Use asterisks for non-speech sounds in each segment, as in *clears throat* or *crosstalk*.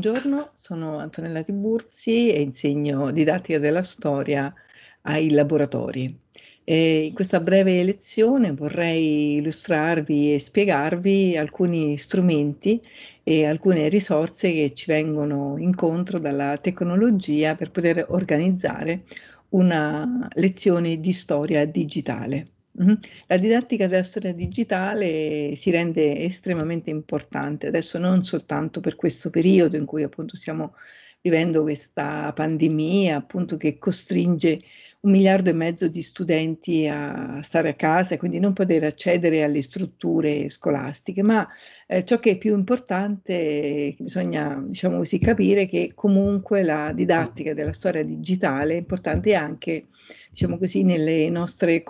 Buongiorno, sono Antonella Tiburzi e insegno didattica della storia ai laboratori. E in questa breve lezione vorrei illustrarvi e spiegarvi alcuni strumenti e alcune risorse che ci vengono incontro dalla tecnologia per poter organizzare una lezione di storia digitale. La didattica della storia digitale si rende estremamente importante adesso non soltanto per questo periodo in cui appunto stiamo vivendo questa pandemia appunto che costringe un miliardo e mezzo di studenti a stare a casa e quindi non poter accedere alle strutture scolastiche, ma eh, ciò che è più importante, bisogna diciamo così, capire che comunque la didattica della storia digitale è importante anche diciamo così, nelle nostre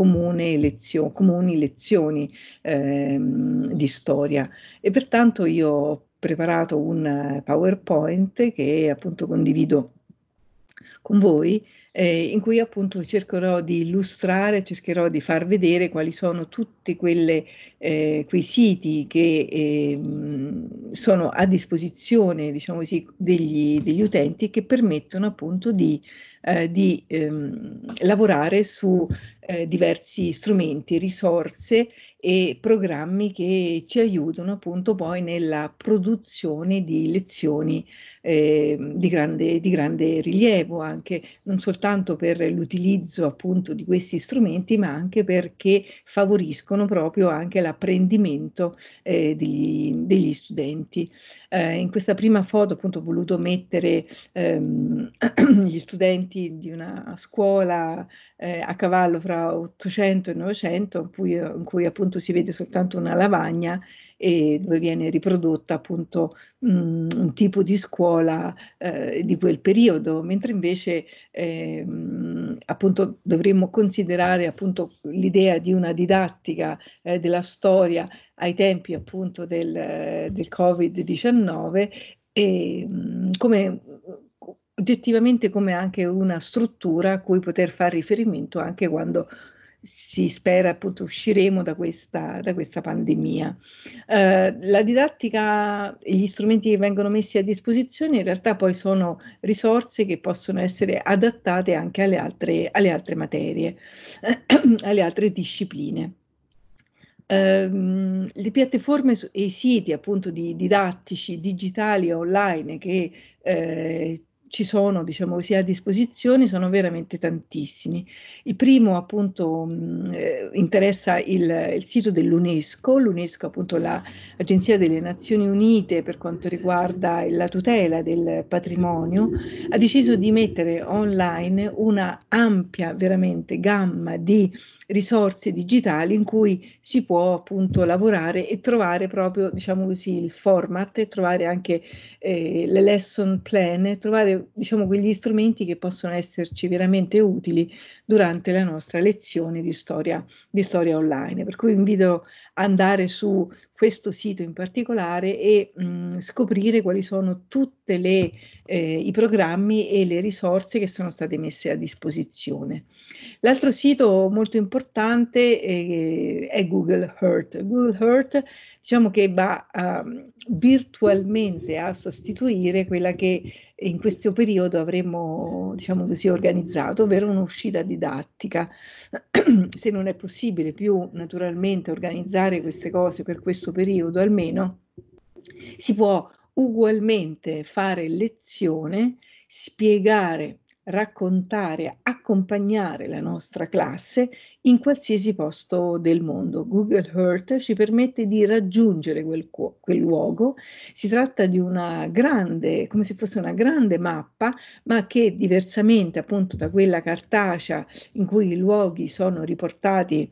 lezio, comuni lezioni ehm, di storia. E pertanto io ho preparato un eh, PowerPoint che appunto condivido con voi eh, in cui appunto cercherò di illustrare, cercherò di far vedere quali sono tutti quelle, eh, quei siti che eh, sono a disposizione diciamo così, degli, degli utenti che permettono appunto di eh, di ehm, lavorare su eh, diversi strumenti, risorse e programmi che ci aiutano appunto poi nella produzione di lezioni eh, di, grande, di grande rilievo, anche non soltanto soltanto per l'utilizzo appunto di questi strumenti, ma anche perché favoriscono proprio anche l'apprendimento eh, degli, degli, studenti. Eh, in questa prima foto appunto ho voluto mettere ehm, *clears throat* gli studenti di una scuola eh, a cavallo fra 800 e 900 in cui, in cui appunto si vede soltanto una lavagna e dove viene riprodotta appunto mh, mm, un tipo di scuola eh, di quel periodo, mentre invece eh, appunto dovremmo considerare appunto l'idea di una didattica eh, della storia ai tempi appunto del, del Covid-19 e come oggettivamente come anche una struttura a cui poter fare riferimento anche quando si spera appunto usciremo da questa, da questa pandemia. Eh, la didattica e gli strumenti che vengono messi a disposizione in realtà poi sono risorse che possono essere adattate anche alle altre, alle altre materie, *clears throat* alle altre discipline. Eh, le piattaforme e i siti appunto di didattici digitali online che eh, ci sono diciamo così, a disposizione sono veramente tantissimi. Il primo appunto mh, mm, eh, interessa il, il, sito dell'UNESCO, l'UNESCO appunto l'Agenzia delle Nazioni Unite per quanto riguarda la tutela del patrimonio, ha deciso di mettere online una ampia veramente gamma di risorse digitali in cui si può appunto lavorare e trovare proprio diciamo così il format, trovare anche eh, le lesson plan, trovare diciamo, quegli strumenti che possono esserci veramente utili durante la nostra lezione di storia, di storia online. Per cui invito ad andare su questo sito in particolare e mh, mm, scoprire quali sono tutti eh, i programmi e le risorse che sono state messe a disposizione. L'altro sito molto importante eh, è Google Earth. Google Earth diciamo che va eh, virtualmente a sostituire quella che in questo periodo avremmo diciamo così, organizzato, ovvero un'uscita di didattica. *clears throat* Se non è possibile più naturalmente organizzare queste cose per questo periodo almeno, si può ugualmente fare lezione, spiegare raccontare, accompagnare la nostra classe in qualsiasi posto del mondo. Google Earth ci permette di raggiungere quel, quel, luogo. Si tratta di una grande, come se fosse una grande mappa, ma che diversamente appunto da quella cartacea in cui i luoghi sono riportati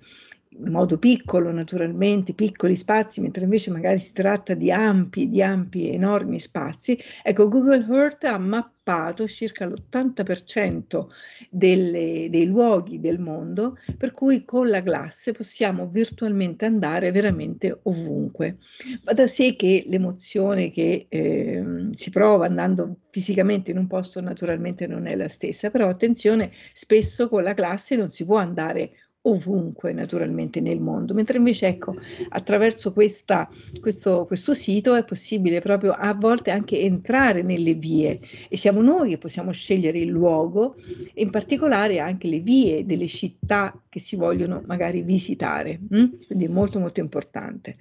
in modo piccolo naturalmente, piccoli spazi, mentre invece magari si tratta di ampi, di ampi, enormi spazi. Ecco, Google Earth ha mappato circa l'80% delle, dei luoghi del mondo, per cui con la glass possiamo virtualmente andare veramente ovunque. Va da sé che l'emozione che eh, si prova andando fisicamente in un posto naturalmente non è la stessa, però attenzione, spesso con la glass non si può andare ovunque ovunque naturalmente nel mondo, mentre invece ecco attraverso questa, questo, questo, sito è possibile proprio a volte anche entrare nelle vie e siamo noi che possiamo scegliere il luogo e in particolare anche le vie delle città che si vogliono magari visitare, mh? Mm? quindi è molto molto importante.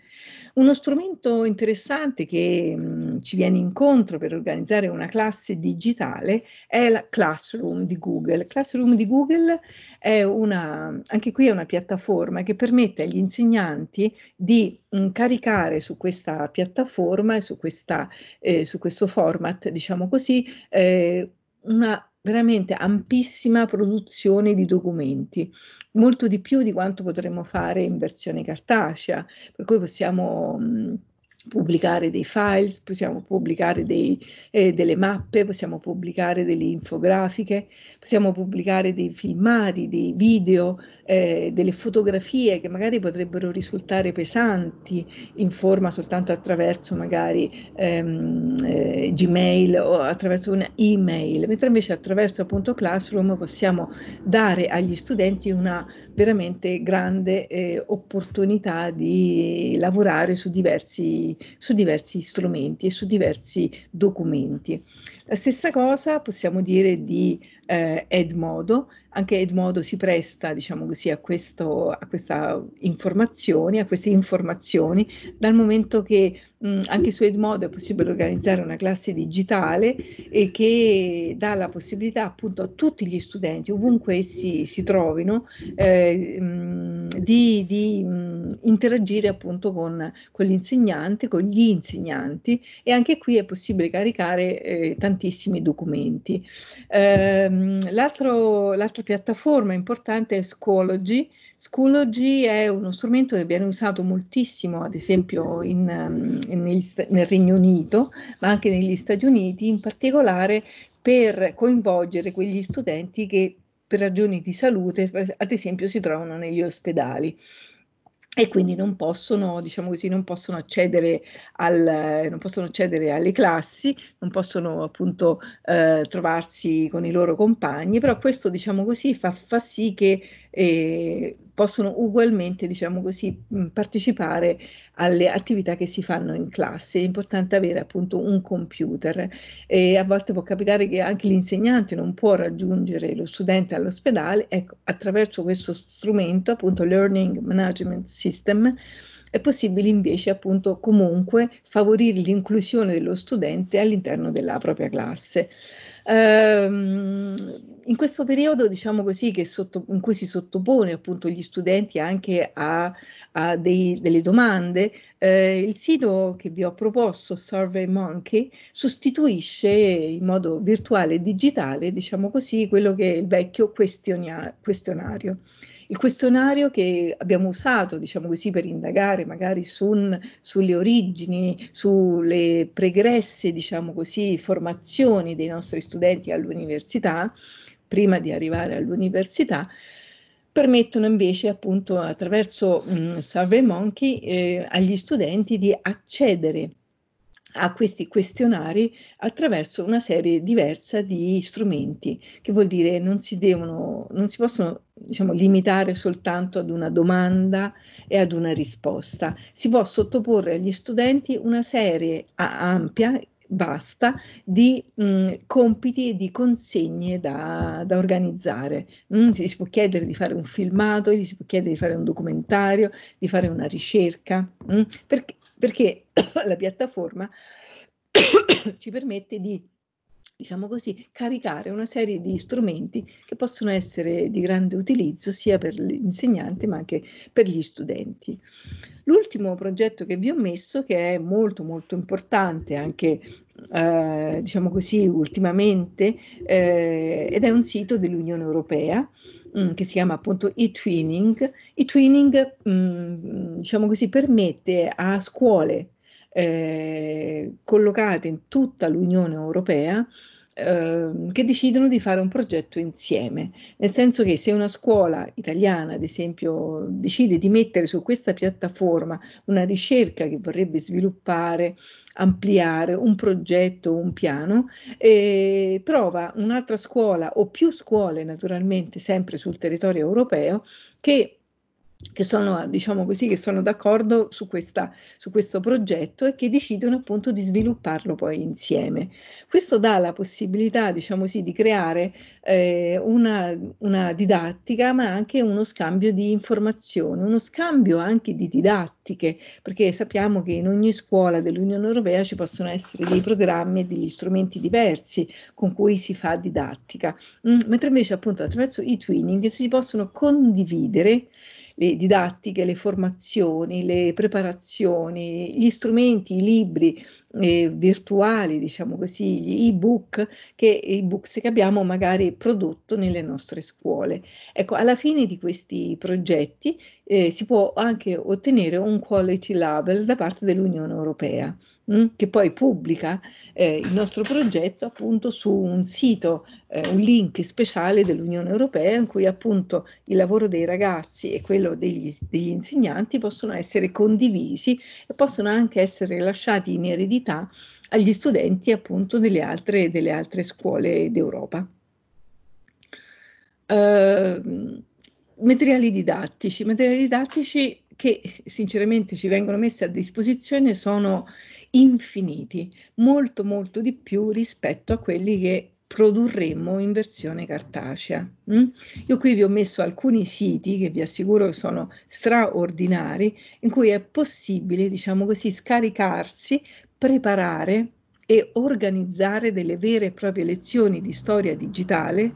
Uno strumento interessante che mh, mm, ci viene incontro per organizzare una classe digitale è la Classroom di Google. Classroom di Google è una, anche qui è una piattaforma che permette agli insegnanti di mh, caricare su questa piattaforma e su, questa, eh, su questo format, diciamo così, eh, una veramente ampissima produzione di documenti, molto di più di quanto potremmo fare in versione cartacea, per cui possiamo... Mh, pubblicare dei files, possiamo pubblicare dei, eh, delle mappe, possiamo pubblicare delle infografiche, possiamo pubblicare dei filmati, dei video, eh, delle fotografie che magari potrebbero risultare pesanti in forma soltanto attraverso magari ehm, eh, Gmail o attraverso un'email, mentre invece attraverso appunto Classroom possiamo dare agli studenti una veramente grande eh, opportunità di lavorare su diversi, su diversi strumenti e su diversi documenti. La stessa cosa possiamo dire di eh, Edmodo, anche Edmodo si presta diciamo così, a, questo, a, questa informazione, a queste informazioni, dal momento che mh, mm, anche su Edmodo è possibile organizzare una classe digitale e che dà la possibilità appunto a tutti gli studenti, ovunque essi si trovino, eh, mh, mm, di, di mm, interagire appunto con, con l'insegnante, con gli insegnanti e anche qui è possibile caricare eh, tantissimi documenti. Ehm, l'altra piattaforma importante è Schoology. Schoology è uno strumento che viene usato moltissimo, ad esempio in, in, ehm, nel, nel Regno Unito, ma anche negli Stati Uniti, in particolare per coinvolgere quegli studenti che per ragioni di salute, ad esempio, si trovano negli ospedali e quindi non possono, diciamo così, non possono, accedere, al, non possono accedere alle classi, non possono appunto eh, trovarsi con i loro compagni, però questo diciamo così fa, fa sì che e possono ugualmente, diciamo così, partecipare alle attività che si fanno in classe. È importante avere appunto un computer. E a volte può capitare che anche l'insegnante non può raggiungere lo studente all'ospedale. Ecco, attraverso questo strumento, appunto Learning Management System, è possibile invece appunto comunque favorire l'inclusione dello studente all'interno della propria classe. Ehm, in questo periodo, diciamo così, sotto, in cui si sottopone appunto gli studenti anche a, a dei, delle domande, eh, il sito che vi ho proposto, SurveyMonkey, sostituisce in modo virtuale e digitale, diciamo così, quello che è il vecchio questionario. Il questionario che abbiamo usato, diciamo così, per indagare magari su sulle origini, sulle pregresse, diciamo così, formazioni dei nostri studenti all'università, prima di arrivare all'università, permettono invece appunto attraverso mh, mm, Survey Monkey eh, agli studenti di accedere a questi questionari attraverso una serie diversa di strumenti, che vuol dire non si devono, non si possono diciamo, limitare soltanto ad una domanda e ad una risposta, si può sottoporre agli studenti una serie ampia basta di mh, compiti e di consegne da, da organizzare. Mm, gli si può chiedere di fare un filmato, gli si può chiedere di fare un documentario, di fare una ricerca, mm, perché, perché *coughs* la piattaforma *coughs* ci permette di diciamo così, caricare una serie di strumenti che possono essere di grande utilizzo sia per l'insegnante ma anche per gli studenti. L'ultimo progetto che vi ho messo, che è molto molto importante anche eh, diciamo così ultimamente, eh, ed è un sito dell'Unione Europea mm, che si chiama appunto e-twinning. E-twinning, mm, diciamo così, permette a scuole eh, collocate in tutta l'Unione Europea ehm, che decidono di fare un progetto insieme, nel senso che se una scuola italiana, ad esempio, decide di mettere su questa piattaforma una ricerca che vorrebbe sviluppare, ampliare un progetto, un piano, e trova un'altra scuola o più scuole, naturalmente, sempre sul territorio europeo, che che sono, diciamo così, che sono d'accordo su, questa, su, questo progetto e che decidono appunto di svilupparlo poi insieme. Questo dà la possibilità, diciamo così, di creare eh, una, una, didattica, ma anche uno scambio di informazioni, uno scambio anche di didattiche, perché sappiamo che in ogni scuola dell'Unione Europea ci possono essere dei programmi e degli strumenti diversi con cui si fa didattica, mm, mentre invece appunto attraverso i twinning si possono condividere le didattiche, le formazioni, le preparazioni, gli strumenti, i libri eh, virtuali, diciamo così, gli ebook che, e-books che abbiamo magari prodotto nelle nostre scuole. Ecco, alla fine di questi progetti eh, si può anche ottenere un quality label da parte dell'Unione Europea, mh? Mm, che poi pubblica eh, il nostro progetto appunto su un sito, eh, un link speciale dell'Unione Europea in cui appunto il lavoro dei ragazzi e quello degli, degli insegnanti possono essere condivisi e possono anche essere lasciati in eredità agli studenti appunto delle altre, delle altre scuole d'Europa. Uh, materiali didattici. Materiali didattici che sinceramente ci vengono messi a disposizione sono infiniti, molto molto di più rispetto a quelli che produrremmo in versione cartacea. Mm? Io qui vi ho messo alcuni siti che vi assicuro sono straordinari, in cui è possibile, diciamo così, scaricarsi, preparare e organizzare delle vere e proprie lezioni di storia digitale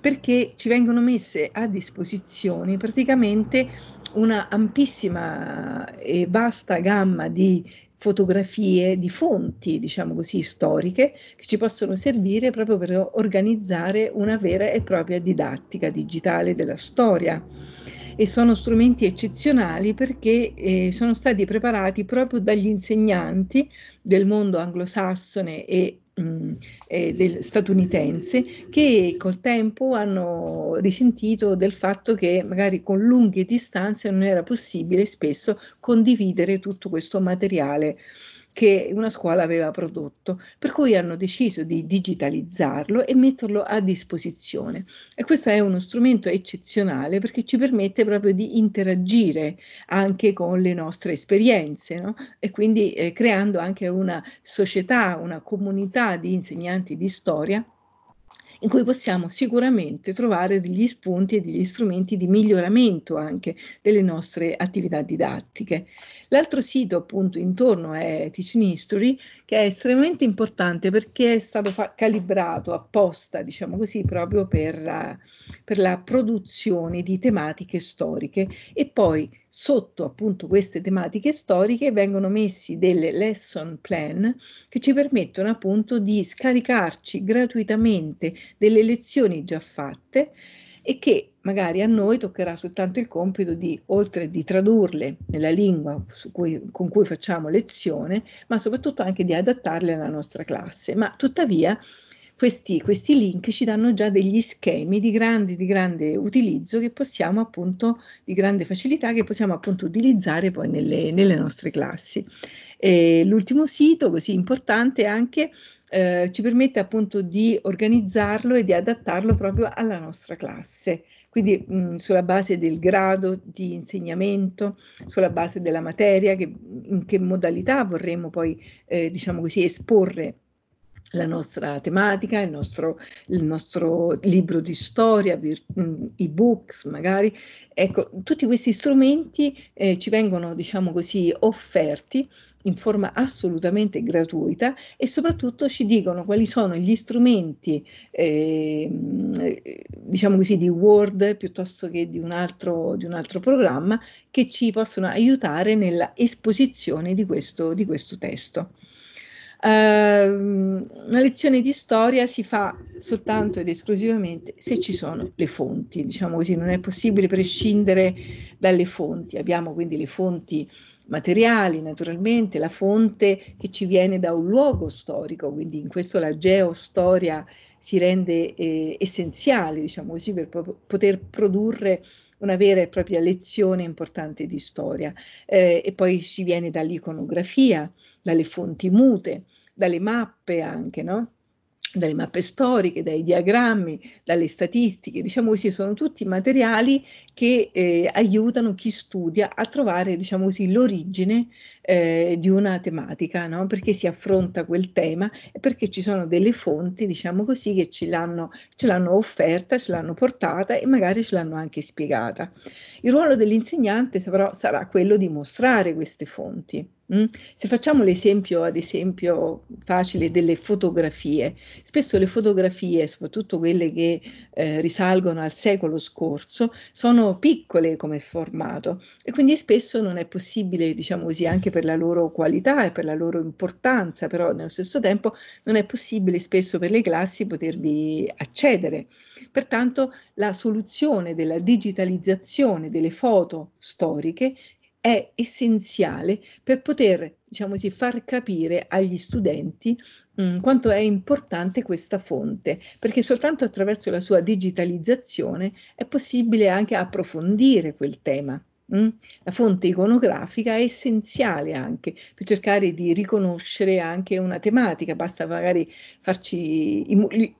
perché ci vengono messe a disposizione praticamente una ampissima eh, e vasta gamma di fotografie, di fonti, diciamo così, storiche, che ci possono servire proprio per organizzare una vera e propria didattica digitale della storia. E sono strumenti eccezionali perché eh, sono stati preparati proprio dagli insegnanti del mondo anglosassone e eh, statunitense che col tempo hanno risentito del fatto che magari con lunghe distanze non era possibile spesso condividere tutto questo materiale che una scuola aveva prodotto, per cui hanno deciso di digitalizzarlo e metterlo a disposizione. E questo è uno strumento eccezionale perché ci permette proprio di interagire anche con le nostre esperienze no? e quindi eh, creando anche una società, una comunità di insegnanti di storia in cui possiamo sicuramente trovare degli spunti e degli strumenti di miglioramento anche delle nostre attività didattiche. L'altro sito appunto intorno è Teaching History che è estremamente importante perché è stato fa- calibrato apposta, diciamo così, proprio per la, eh, per la produzione di tematiche storiche e poi sotto appunto queste tematiche storiche vengono messi delle lesson plan che ci permettono appunto di scaricarci gratuitamente delle lezioni già fatte e che magari a noi toccherà soltanto il compito di, oltre di tradurle nella lingua cui, con cui facciamo lezione, ma soprattutto anche di adattarle alla nostra classe. Ma tuttavia questi, questi link ci danno già degli schemi di grande, di grande utilizzo che possiamo appunto, di grande facilità che possiamo appunto utilizzare poi nelle, nelle nostre classi. E l'ultimo sito così importante è anche eh, ci permette appunto di organizzarlo e di adattarlo proprio alla nostra classe. Quindi mh, mm, sulla base del grado di insegnamento, sulla base della materia, che, in che modalità vorremmo poi, eh, diciamo così, esporre la nostra tematica, il nostro, il nostro libro di storia, i mm, books magari. Ecco, tutti questi strumenti eh, ci vengono, diciamo così, offerti in forma assolutamente gratuita e soprattutto ci dicono quali sono gli strumenti, eh, diciamo così, di Word piuttosto che di un, altro, di un altro programma che ci possono aiutare nella esposizione di questo, di questo testo. Ehm, una lezione di storia si fa soltanto ed esclusivamente se ci sono le fonti, diciamo così, non è possibile prescindere dalle fonti. Abbiamo quindi le fonti materiali, naturalmente, la fonte che ci viene da un luogo storico, quindi in questo la geostoria si rende eh, essenziale, diciamo così, per po- poter produrre una vera e propria lezione importante di storia. Eh, e poi si viene dall'iconografia, dalle fonti mute, dalle mappe anche, no? dalle mappe storiche, dai diagrammi, dalle statistiche, diciamo così, sono tutti materiali che eh, aiutano chi studia a trovare, diciamo così, l'origine eh, di una tematica, no? perché si affronta quel tema e perché ci sono delle fonti, diciamo così, che ce l'hanno, offerta, ce l'hanno portata e magari ce l'hanno anche spiegata. Il ruolo dell'insegnante però sarà quello di mostrare queste fonti. Mm? Se facciamo l'esempio, ad esempio, facile delle fotografie, spesso le fotografie, soprattutto quelle che eh, risalgono al secolo scorso, sono piccole come formato e quindi spesso non è possibile, diciamo così, anche per la loro qualità e per la loro importanza, però nello stesso tempo non è possibile spesso per le classi potervi accedere. Pertanto la soluzione della digitalizzazione delle foto storiche è essenziale per poter diciamo così, far capire agli studenti mh, quanto è importante questa fonte, perché soltanto attraverso la sua digitalizzazione è possibile anche approfondire quel tema. Mm, la fonte iconografica è essenziale anche per cercare di riconoscere anche una tematica, basta magari farci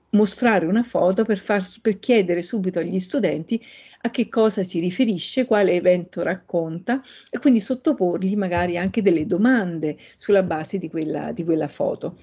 mostrare una foto per, far, per chiedere subito agli studenti a che cosa si riferisce, quale evento racconta e quindi sottoporgli magari anche delle domande sulla base di quella, di quella foto.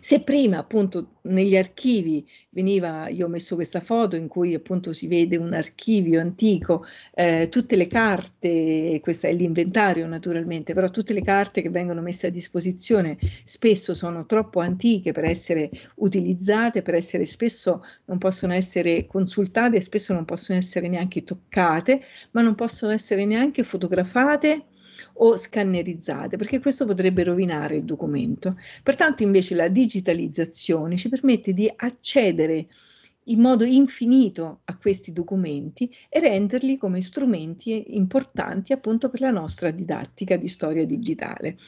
Se prima appunto negli archivi veniva, io ho messo questa foto in cui appunto si vede un archivio antico, eh, tutte le carte, questo è l'inventario naturalmente, però tutte le carte che vengono messe a disposizione spesso sono troppo antiche per essere utilizzate, per essere spesso non possono essere consultate, spesso non possono essere neanche toccate, ma non possono essere neanche fotografate o scannerizzate, perché questo potrebbe rovinare il documento. Pertanto invece la digitalizzazione ci permette di accedere in modo infinito a questi documenti e renderli come strumenti importanti appunto per la nostra didattica di storia digitale.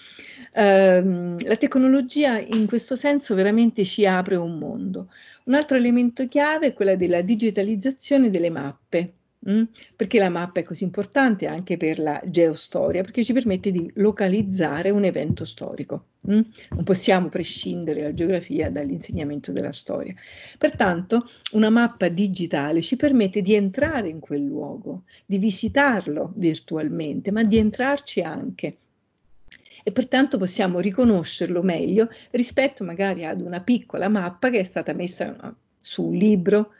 Eh, la tecnologia in questo senso veramente ci apre un mondo. Un altro elemento chiave è quella della digitalizzazione delle mappe. Mm? Perché la mappa è così importante anche per la geostoria, perché ci permette di localizzare un evento storico. Mm? Non possiamo prescindere la geografia dall'insegnamento della storia. Pertanto, una mappa digitale ci permette di entrare in quel luogo, di visitarlo virtualmente, ma di entrarci anche e pertanto possiamo riconoscerlo meglio rispetto magari ad una piccola mappa che è stata messa su un libro,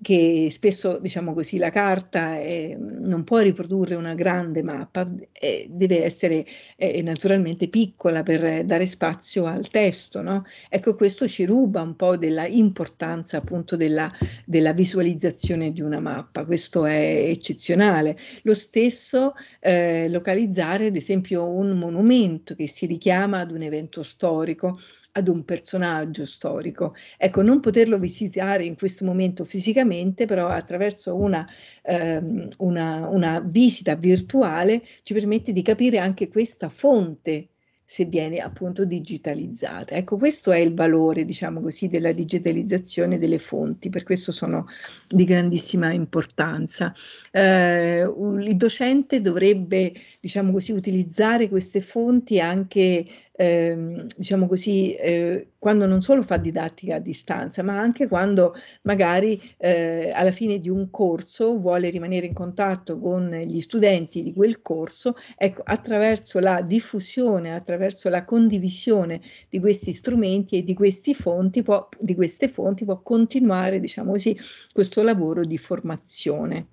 che spesso, diciamo così, la carta eh, non può riprodurre una grande mappa, eh, deve essere eh, naturalmente piccola per dare spazio al testo. No? Ecco, questo ci ruba un po' della importanza appunto della, della visualizzazione di una mappa, questo è eccezionale. Lo stesso eh, localizzare, ad esempio, un monumento che si richiama ad un evento storico ad un personaggio storico. Ecco, non poterlo visitare in questo momento fisicamente, però attraverso una, ehm, una, una visita virtuale ci permette di capire anche questa fonte se viene appunto digitalizzata. Ecco, questo è il valore, diciamo così, della digitalizzazione delle fonti, per questo sono di grandissima importanza. Eh, il docente dovrebbe, diciamo così, utilizzare queste fonti anche ehm, diciamo così, eh, quando non solo fa didattica a distanza, ma anche quando magari eh, alla fine di un corso vuole rimanere in contatto con gli studenti di quel corso, ecco, attraverso la diffusione, attraverso la condivisione di questi strumenti e di, fonti può, di queste fonti può continuare, diciamo così, questo lavoro di formazione.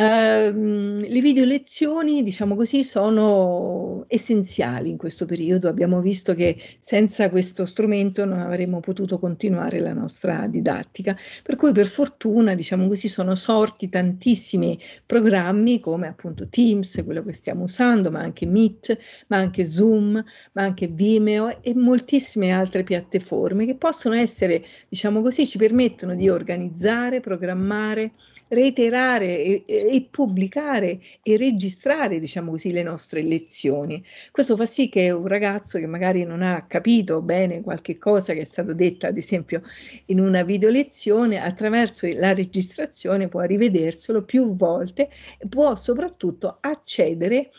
Ehm, le video lezioni, diciamo così, sono essenziali in questo periodo. Abbiamo visto che senza questo strumento non avremmo potuto continuare la nostra didattica, per cui per fortuna, diciamo così, sono sorti tantissimi programmi come appunto Teams, quello che stiamo usando, ma anche Meet, ma anche Zoom, ma anche Vimeo e moltissime altre piattaforme che possono essere, diciamo così, ci permettono di organizzare, programmare, reiterare e, e e pubblicare e registrare, diciamo così, le nostre lezioni. Questo fa sì che un ragazzo che magari non ha capito bene qualche cosa che è stata detta, ad esempio, in una video lezione, attraverso la registrazione può rivederselo più volte e può soprattutto accedere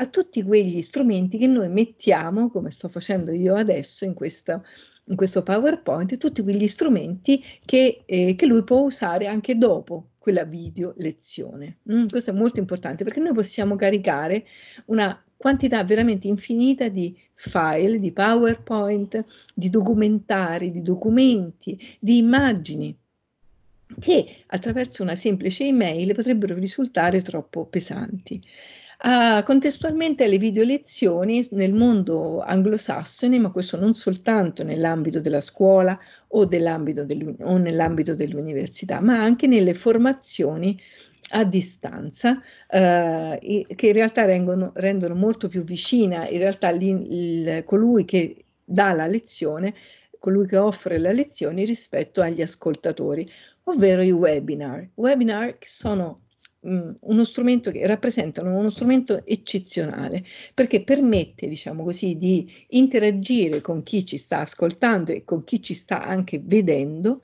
a tutti quegli strumenti che noi mettiamo, come sto facendo io adesso in questa in questo PowerPoint tutti quegli strumenti che, eh, che, lui può usare anche dopo quella video lezione. Mm, questo è molto importante perché noi possiamo caricare una quantità veramente infinita di file, di PowerPoint, di documentari, di documenti, di immagini che attraverso una semplice email potrebbero risultare troppo pesanti. Uh, contestualmente alle video lezioni nel mondo anglosassone, ma questo non soltanto nell'ambito della scuola o, del, o nell'ambito dell'università, ma anche nelle formazioni a distanza, eh, che in realtà rendono, rendono, molto più vicina, in realtà il, colui che dà la lezione, colui che offre la lezione rispetto agli ascoltatori, ovvero i webinar. Webinar che sono uno strumento che rappresentano uno strumento eccezionale perché permette, diciamo così, di interagire con chi ci sta ascoltando e con chi ci sta anche vedendo,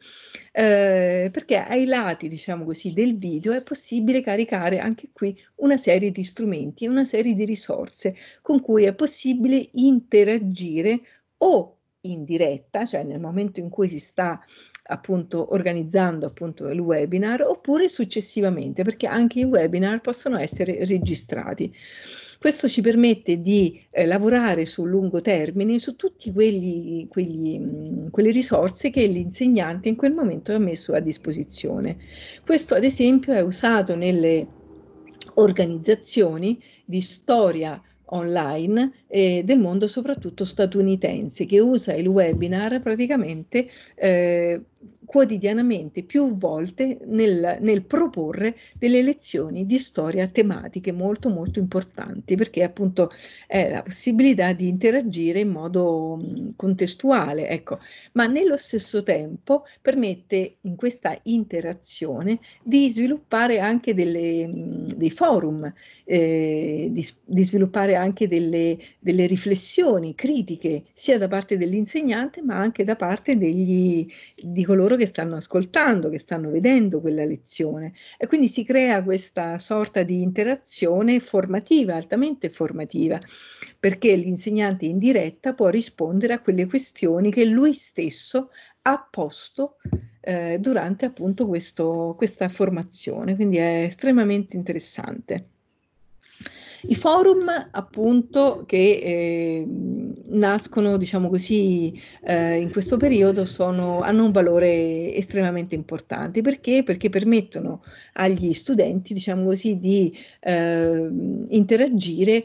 eh, perché ai lati, diciamo così, del video è possibile caricare anche qui una serie di strumenti e una serie di risorse con cui è possibile interagire o in diretta, cioè nel momento in cui si sta appunto organizzando appunto il webinar oppure successivamente perché anche i webinar possono essere registrati. Questo ci permette di eh, lavorare sul lungo termine su tutte mm, quelle risorse che l'insegnante in quel momento ha messo a disposizione. Questo ad esempio è usato nelle organizzazioni di storia online eh, del mondo soprattutto statunitense che usa il webinar praticamente eh, quotidianamente più volte nel, nel, proporre delle lezioni di storia tematiche molto molto importanti perché appunto è la possibilità di interagire in modo contestuale ecco ma nello stesso tempo permette in questa interazione di sviluppare anche delle, dei forum eh, di, di, sviluppare anche delle, delle riflessioni critiche sia da parte dell'insegnante ma anche da parte degli, di coloro coloro che stanno ascoltando, che stanno vedendo quella lezione. E quindi si crea questa sorta di interazione formativa, altamente formativa, perché l'insegnante in diretta può rispondere a quelle questioni che lui stesso ha posto eh, durante appunto questo, questa formazione. Quindi è estremamente interessante. I forum appunto che eh, nascono, diciamo così, eh, in questo periodo sono, hanno un valore estremamente importante perché? perché permettono agli studenti, diciamo così, di ehm, eh, interagire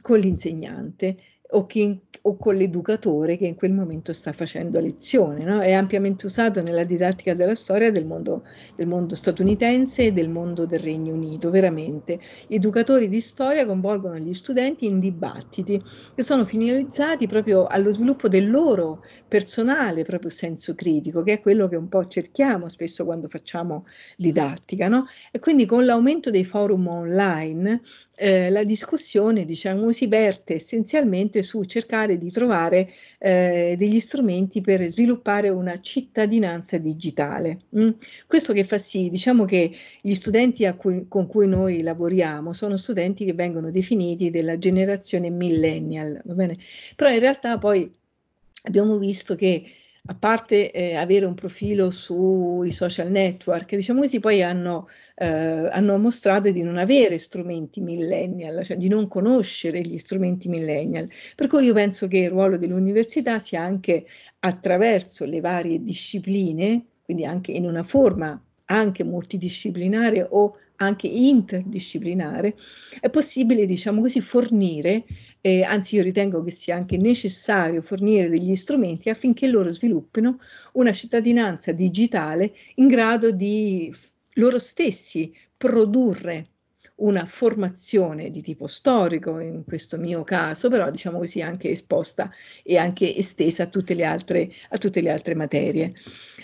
con l'insegnante o, chi, o, con l'educatore che in quel momento sta facendo lezione. No? È ampiamente usato nella didattica della storia del mondo, del mondo, statunitense e del mondo del Regno Unito, veramente. Gli educatori di storia coinvolgono gli studenti in dibattiti che sono finalizzati proprio allo sviluppo del loro personale proprio senso critico, che è quello che un po' cerchiamo spesso quando facciamo didattica. No? E quindi con l'aumento dei forum online eh, la discussione diciamo, si verte essenzialmente su cercare di trovare eh, degli strumenti per sviluppare una cittadinanza digitale. Mm? Questo che fa sì diciamo che gli studenti cui, con cui noi lavoriamo sono studenti che vengono definiti della generazione millennial, va bene? però in realtà poi abbiamo visto che a parte eh, avere un profilo sui social network, diciamo così, poi hanno, eh, hanno, mostrato di non avere strumenti millennial, cioè di non conoscere gli strumenti millennial. Per cui io penso che il ruolo dell'università sia anche attraverso le varie discipline, quindi anche in una forma anche multidisciplinare o anche interdisciplinare, è possibile, diciamo così, fornire, eh, anzi io ritengo che sia anche necessario fornire degli strumenti affinché loro sviluppino una cittadinanza digitale in grado di loro stessi produrre una formazione di tipo storico, in questo mio caso, però diciamo così anche esposta e anche estesa a tutte le altre, tutte le altre materie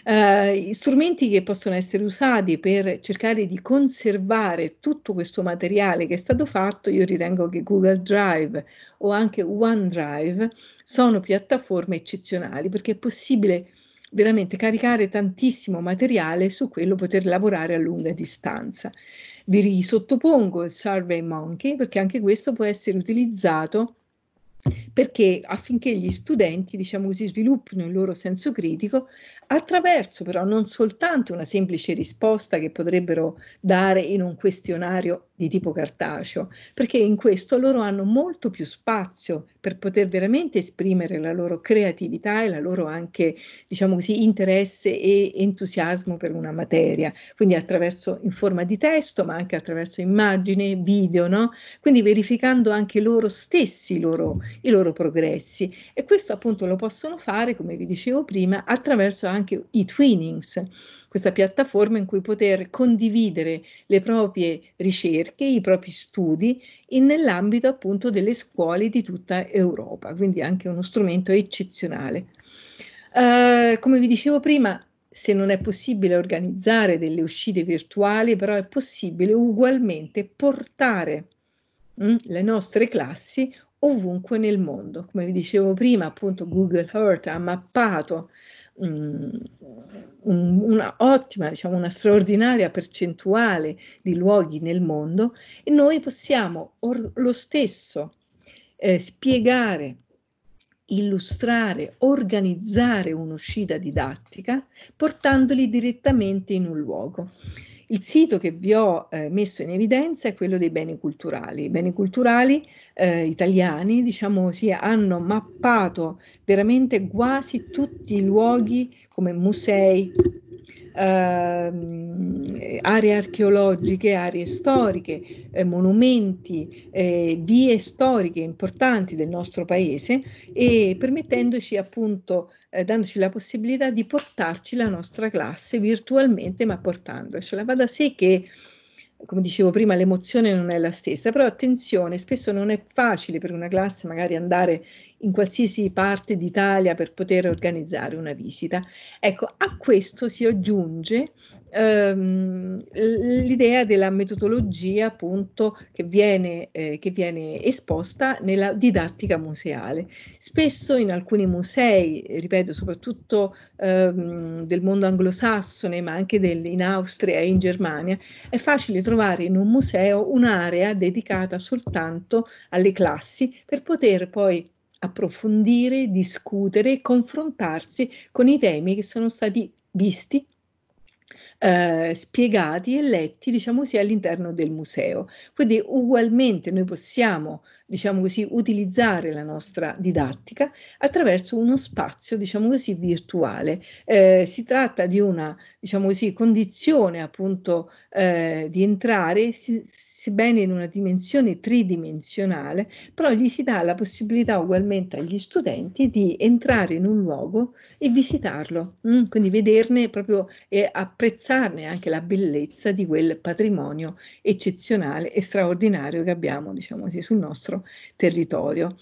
eh, strumenti che possono essere usati per cercare di conservare tutto questo materiale che è stato fatto, io ritengo che Google Drive o anche OneDrive sono piattaforme eccezionali perché è possibile veramente caricare tantissimo materiale su quello poter lavorare a lunga distanza. Vi sottopongo il Survey Monkey perché anche questo può essere utilizzato perché affinché gli studenti diciamo così, sviluppino il loro senso critico attraverso però non soltanto una semplice risposta che potrebbero dare in un questionario di tipo cartaceo, perché in questo loro hanno molto più spazio per poter veramente esprimere la loro creatività e la loro anche, diciamo così, interesse e entusiasmo per una materia, quindi attraverso in forma di testo, ma anche attraverso immagine video, no? Quindi verificando anche loro stessi i loro i loro progressi e questo appunto lo possono fare, come vi dicevo prima, attraverso anche i Twinings, questa piattaforma in cui poter condividere le proprie ricerche, i propri studi nell'ambito appunto delle scuole di tutta Europa, quindi anche uno strumento eccezionale. Uh, come vi dicevo prima, se non è possibile organizzare delle uscite virtuali, però è possibile ugualmente portare mh, mm, le nostre classi ovunque nel mondo. Come vi dicevo prima, appunto Google Earth ha mappato um, una ottima, diciamo una straordinaria percentuale di luoghi nel mondo e noi possiamo or- lo stesso eh, spiegare illustrare, organizzare un'uscita didattica portandoli direttamente in un luogo. Il sito che vi ho eh, messo in evidenza è quello dei beni culturali. I beni culturali eh, italiani, diciamo così, hanno mappato veramente quasi tutti i luoghi come musei, eh, aree archeologiche, aree storiche, eh, monumenti, eh, vie storiche importanti del nostro paese e permettendoci appunto, eh, dandoci la possibilità di portarci la nostra classe virtualmente, ma portandocela. Va da sé che come dicevo prima, l'emozione non è la stessa, però attenzione, spesso non è facile per una classe magari andare in qualsiasi parte d'Italia per poter organizzare una visita. Ecco, a questo si aggiunge ehm, l'idea della metodologia appunto che viene, eh, che viene esposta nella didattica museale. Spesso in alcuni musei, ripeto, soprattutto ehm, del mondo anglosassone, ma anche del, in Austria e in Germania, è facile trovare in un museo un'area dedicata soltanto alle classi per poter poi approfondire, discutere, confrontarsi con i temi che sono stati visti eh, spiegati e letti, diciamo così, all'interno del museo. Quindi ugualmente noi possiamo diciamo così, utilizzare la nostra didattica attraverso uno spazio, diciamo così, virtuale. Eh, si tratta di una, diciamo così, condizione appunto eh, di entrare, si, sebbene in una dimensione tridimensionale, però gli si dà la possibilità ugualmente agli studenti di entrare in un luogo e visitarlo, mm, quindi vederne proprio e apprezzarne anche la bellezza di quel patrimonio eccezionale e straordinario che abbiamo, diciamo così, sul nostro nostro territorio.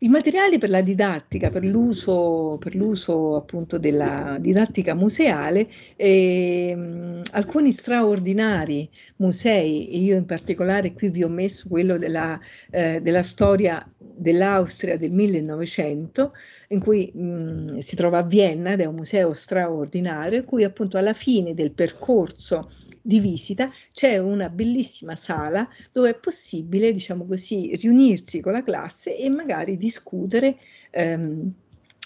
I materiali per la didattica, per l'uso, per l'uso appunto della didattica museale, ehm, alcuni straordinari musei, io in particolare qui vi ho messo quello della, eh, della storia dell'Austria del 1900, in cui mh, mm, si trova a Vienna ed è un museo straordinario, in cui appunto alla fine del percorso di visita c'è una bellissima sala dove è possibile, diciamo così, riunirsi con la classe e magari discutere. Ehm,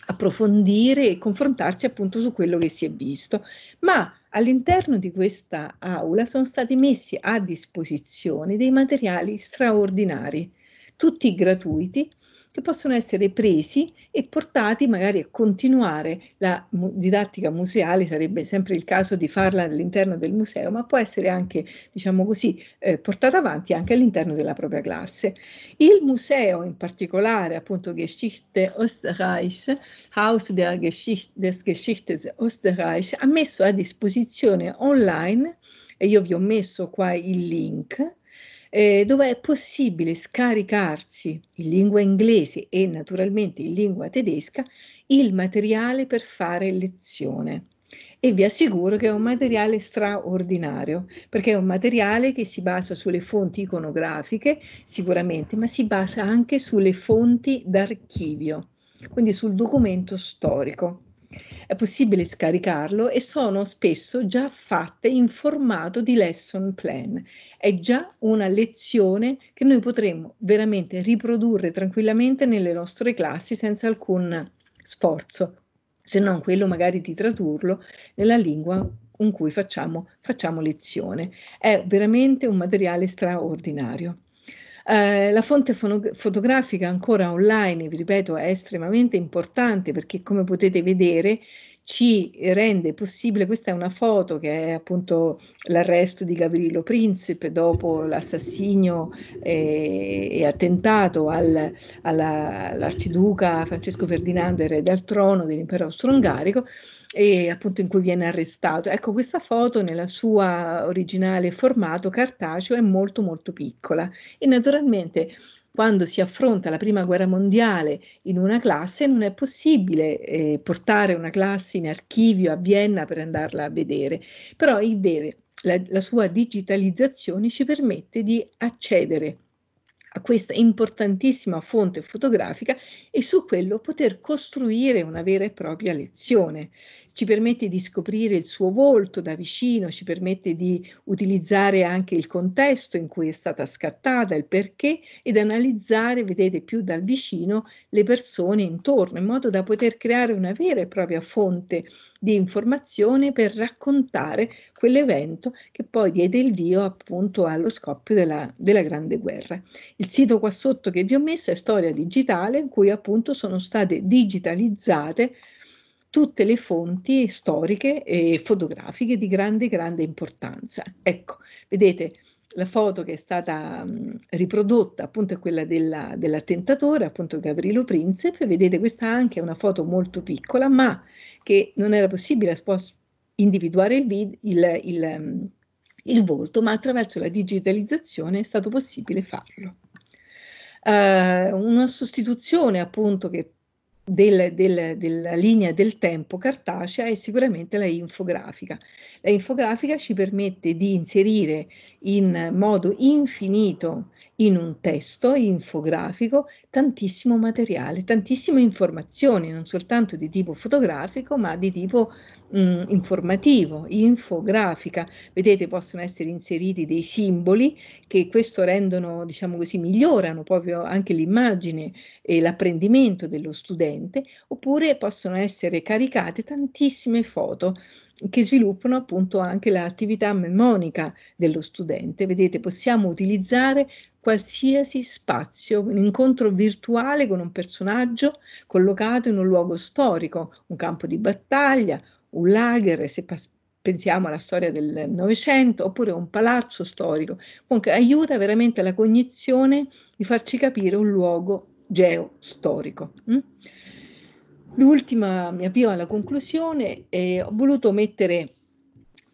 approfondire e confrontarsi appunto su quello che si è visto, ma all'interno di questa aula sono stati messi a disposizione dei materiali straordinari, tutti gratuiti che possono essere presi e portati magari a continuare la didattica museale, sarebbe sempre il caso di farla all'interno del museo, ma può essere anche, diciamo così, eh, portata avanti anche all'interno della propria classe. Il museo in particolare, appunto Geschichte Österreichs, Haus der Geschichte, des Geschichtes Österreichs, ha messo a disposizione online e io vi ho messo qua il link eh, dove è possibile scaricarsi in lingua inglese e naturalmente in lingua tedesca il materiale per fare lezione. E vi assicuro che è un materiale straordinario, perché è un materiale che si basa sulle fonti iconografiche, sicuramente, ma si basa anche sulle fonti d'archivio, quindi sul documento storico. È possibile scaricarlo e sono spesso già fatte in formato di lesson plan. È già una lezione che noi potremmo veramente riprodurre tranquillamente nelle nostre classi senza alcun sforzo, se non quello magari di tradurlo nella lingua con cui facciamo, facciamo lezione. È veramente un materiale straordinario. Eh, la fonte fotografica ancora online, vi ripeto, è estremamente importante perché come potete vedere ci rende possibile, questa è una foto che è appunto l'arresto di Gavrilo Principe dopo l'assassinio e, eh, e attentato al, alla, all'arciduca Francesco Ferdinando, erede al trono dell'impero austro-ungarico, e appunto in cui viene arrestato. Ecco, questa foto nella sua originale formato cartaceo è molto molto piccola e naturalmente quando si affronta la prima guerra mondiale in una classe non è possibile eh, portare una classe in archivio a Vienna per andarla a vedere, però il vero la, la, sua digitalizzazione ci permette di accedere a questa importantissima fonte fotografica e su quello poter costruire una vera e propria lezione ci permette di scoprire il suo volto da vicino, ci permette di utilizzare anche il contesto in cui è stata scattata, il perché ed analizzare, vedete, più dal vicino le persone intorno, in modo da poter creare una vera e propria fonte di informazione per raccontare quell'evento che poi diede il via appunto allo scoppio della, della Grande Guerra. Il sito qua sotto che vi ho messo è Storia Digitale, in cui appunto sono state digitalizzate tutte le fonti storiche e fotografiche di grande, grande importanza. Ecco, vedete, la foto che è stata mh, riprodotta appunto è quella della, dell'attentatore, appunto Gavrilo Princip, vedete questa anche è una foto molto piccola, ma che non era possibile spos- individuare il, vid- il, il, il, volto, ma attraverso la digitalizzazione è stato possibile farlo. Uh, una sostituzione appunto che del, del, della linea del tempo cartacea è sicuramente la infografica. La infografica ci permette di inserire in modo infinito in un testo infografico tantissimo materiale, tantissime informazioni, non soltanto di tipo fotografico, ma di tipo mh, mm, informativo, infografica. Vedete, possono essere inseriti dei simboli che questo rendono, diciamo così, migliorano proprio anche l'immagine e l'apprendimento dello studente, oppure possono essere caricate tantissime foto che sviluppano appunto anche l'attività mnemonica dello studente. Vedete, possiamo utilizzare qualsiasi spazio, un incontro virtuale con un personaggio collocato in un luogo storico, un campo di battaglia, un lager, se pensiamo alla storia del Novecento, oppure un palazzo storico. Comunque aiuta veramente la cognizione di farci capire un luogo geostorico. Mm? L'ultima, mi avvio alla conclusione, ho voluto mettere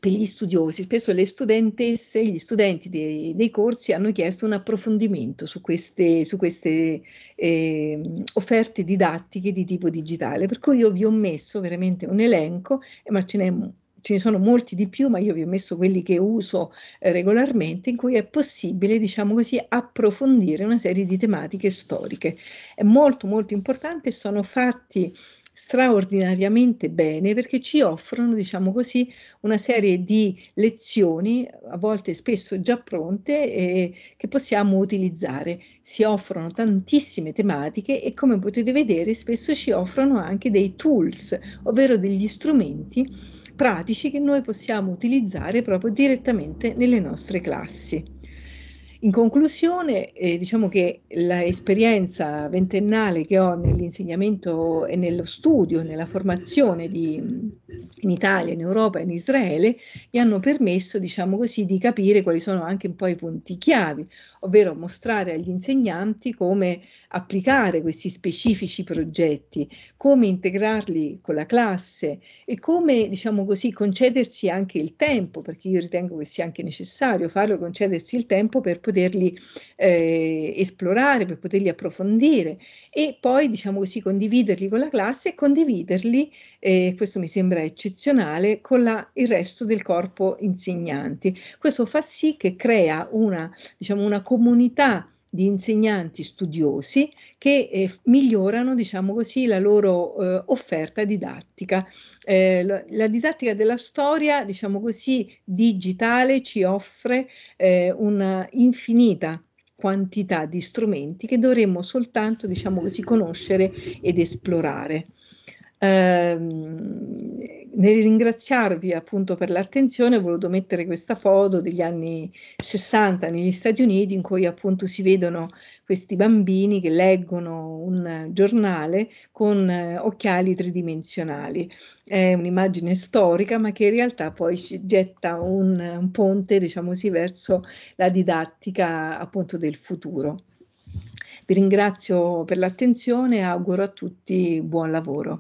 per gli studiosi, spesso le studentesse, gli studenti dei, dei corsi hanno chiesto un approfondimento su queste, su queste eh, offerte didattiche di tipo digitale, per cui io vi ho messo veramente un elenco, eh, ma ce ce ne sono molti di più, ma io vi ho messo quelli che uso eh, regolarmente, in cui è possibile, diciamo così, approfondire una serie di tematiche storiche. È molto molto importante, sono fatti straordinariamente bene perché ci offrono, diciamo così, una serie di lezioni, a volte spesso già pronte, eh, che possiamo utilizzare. Si offrono tantissime tematiche e come potete vedere spesso ci offrono anche dei tools, ovvero degli strumenti pratici che noi possiamo utilizzare proprio direttamente nelle nostre classi. In conclusione, eh, diciamo che l'esperienza ventennale che ho nell'insegnamento e nello studio, nella formazione di, in Italia, in Europa e in Israele, mi hanno permesso, diciamo così, di capire quali sono anche un po' i punti chiavi, ovvero mostrare agli insegnanti come applicare questi specifici progetti, come integrarli con la classe e come, diciamo così, concedersi anche il tempo, perché io ritengo che sia anche necessario farlo, concedersi il tempo per poter poterli eh, esplorare, per poterli approfondire e poi diciamo così condividerli con la classe e condividerli, eh, questo mi sembra eccezionale, con la, il resto del corpo insegnanti. Questo fa sì che crea una, diciamo, una comunità di insegnanti studiosi che eh, migliorano, diciamo così, la loro eh, offerta didattica. Eh, la didattica della storia, diciamo così, digitale ci offre eh, una infinita quantità di strumenti che dovremmo soltanto, diciamo così, conoscere ed esplorare. Eh, nel ringraziarvi appunto per l'attenzione ho voluto mettere questa foto degli anni 60 negli Stati Uniti in cui appunto si vedono questi bambini che leggono un giornale con eh, occhiali tridimensionali. È un'immagine storica ma che in realtà poi ci getta un, un ponte diciamo sì verso la didattica appunto del futuro. Vi ringrazio per l'attenzione e auguro a tutti buon lavoro.